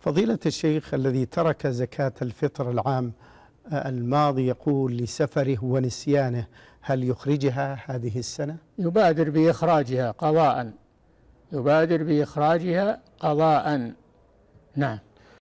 فضيلة الشيخ الذي ترك زكاة الفطر العام آه، الماضي يقول لسفره ونسيانه هل يخرجها هذه السنة؟ يبادر بإخراجها قضاء يبادر بإخراجها قضاء نعم